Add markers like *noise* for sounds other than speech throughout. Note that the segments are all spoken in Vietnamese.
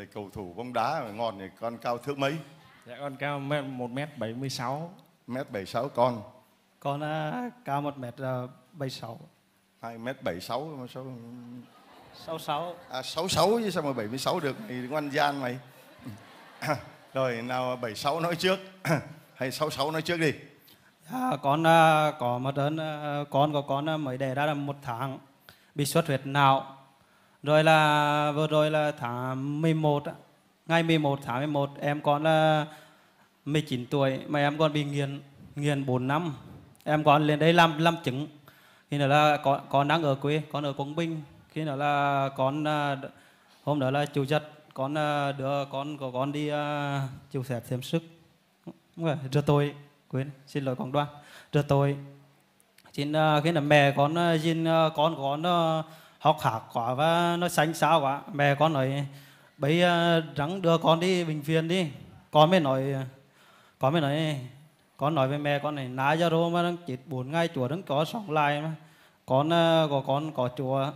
này cầu thủ bóng đá ngon này con cao thước mấy dạ con cao một m bảy mươi sáu mét bảy sáu con con uh, cao một m à, bảy sáu hai m bảy sáu mà sao sáu sáu à sáu sáu chứ sao mà bảy mươi sáu được mày ngoan gian mày *coughs* rồi nào bảy sáu nói trước *coughs* hay sáu sáu nói trước đi dạ, à, con uh, có một đơn uh, à, con của con uh, mới đẻ ra là một tháng bị xuất huyết não rồi là vừa rồi là tháng 11 á, ngày 11 tháng 11 em còn là 19 tuổi mà em còn bị nghiện nghiện 4 năm. Em còn lên đây làm làm chứng. Khi nữa là con con đang ở quê, con ở Quảng Bình. Khi nữa là con à, hôm đó là chủ nhật con à, đưa con của con đi à, chịu xếp thêm sức. Rồi tôi quên xin lỗi con đoan. Rồi tôi xin khi là mẹ con xin con của con học hạc quá và nó xanh xáo quá mẹ con nói bây ờ, rắn đưa con đi bình viện đi con mới nói con mới nói con nói với mẹ con này nãy giờ rồi mà đang chết bốn ngày chùa đang có sóng lại mà con ờ, của con có chùa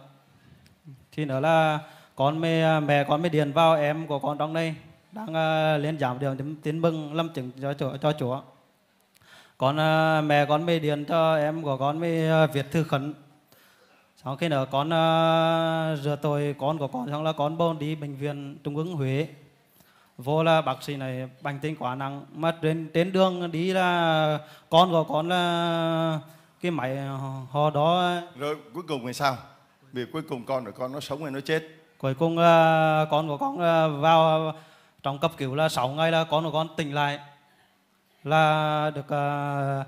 thì nữa là con mới ờ, mẹ con mới điền vào em của con trong đây đang lên giảm đường tiến bưng lâm chứng cho chùa cho chùa con mẹ con mới điền cho em của con mới uh, viết thư khẩn xong khi nữa con uh, rửa tội con của con xong là con bôn đi bệnh viện trung ương huế vô là bác sĩ này bệnh tình quá nặng mà trên trên đường đi là con của con là cái máy họ đó rồi cuối cùng thì sao vì cuối cùng con của con nó sống hay nó chết cuối cùng uh, con của con vào trong cấp cứu là 6 ngày là con của con tỉnh lại là được uh, ờ,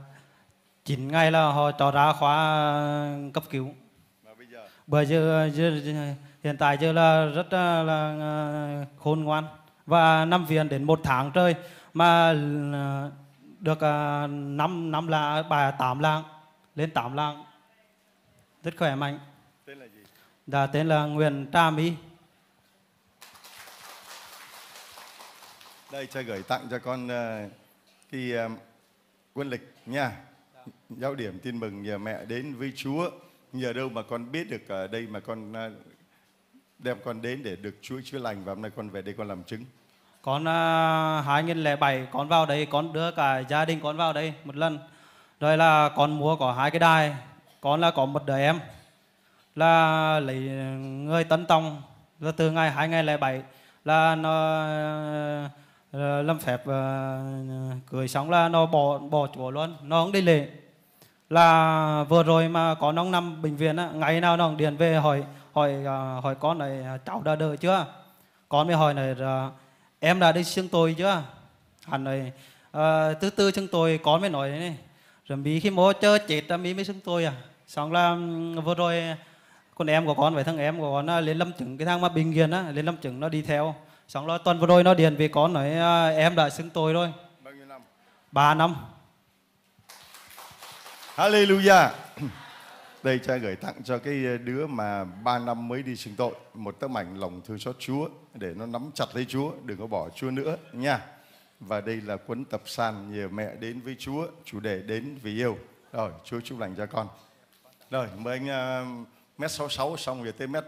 9 ngày là họ cho ra khóa cấp cứu bây giờ, giờ, hiện tại giờ là rất ờ, là, là ờ, khôn ngoan và năm viện đến một tháng trời mà ờ, được năm năm là bà tám lạng lên tám lạng rất khỏe mạnh tên là gì đã dạ, tên là Nguyễn Trà Mỹ đây cha gửi tặng cho con cái uh, quân lịch nha dạ. giáo điểm tin mừng nhà mẹ đến với Chúa nhờ đâu mà con biết được ở đây mà con à, đem con đến để được Chúa chữa lành và hôm nay con về đây con làm chứng. Con uh, à, 2007 con vào đây con đưa cả gia đình con vào đây một lần. Rồi là con mua có hai cái đài, con là có một đứa em là lấy người tấn tông là từ ngày 2007 là nó à, lâm phép uh, cưới xong là nó bỏ bỏ chùa luôn, nó không đi lễ là vừa rồi mà có nông nằm bệnh viện á, ngày nào nó điền về hỏi hỏi à, hỏi con này à, cháu đã đỡ chưa con mới hỏi này à, em đã đi xưng tôi chưa hắn này à, từ từ xương tôi con mới nói này rồi mí khi mô chơ chết là mí mới xương tôi à xong là vừa rồi con em của con với thằng em của con lên lâm chứng cái thằng mà bình yên á lên lâm chứng nó đi theo xong rồi tuần vừa rồi nó điền về con nói em đã xưng tôi rồi bao nhiêu năm ba năm Hallelujah. *clears throat* Đây cha gửi tặng cho cái ờ, đứa mà 3 năm mới đi xưng tội một tấm ảnh lòng thương xót Chúa để nó nắm chặt lấy Chúa, đừng có bỏ Chúa nữa nha. Và đây là cuốn tập sàn nhờ mẹ đến với Chúa, chủ đề đến vì yêu. Rồi, Chúa chúc lành cho con. Rồi, mời anh uh, mét 66 xong về tới mét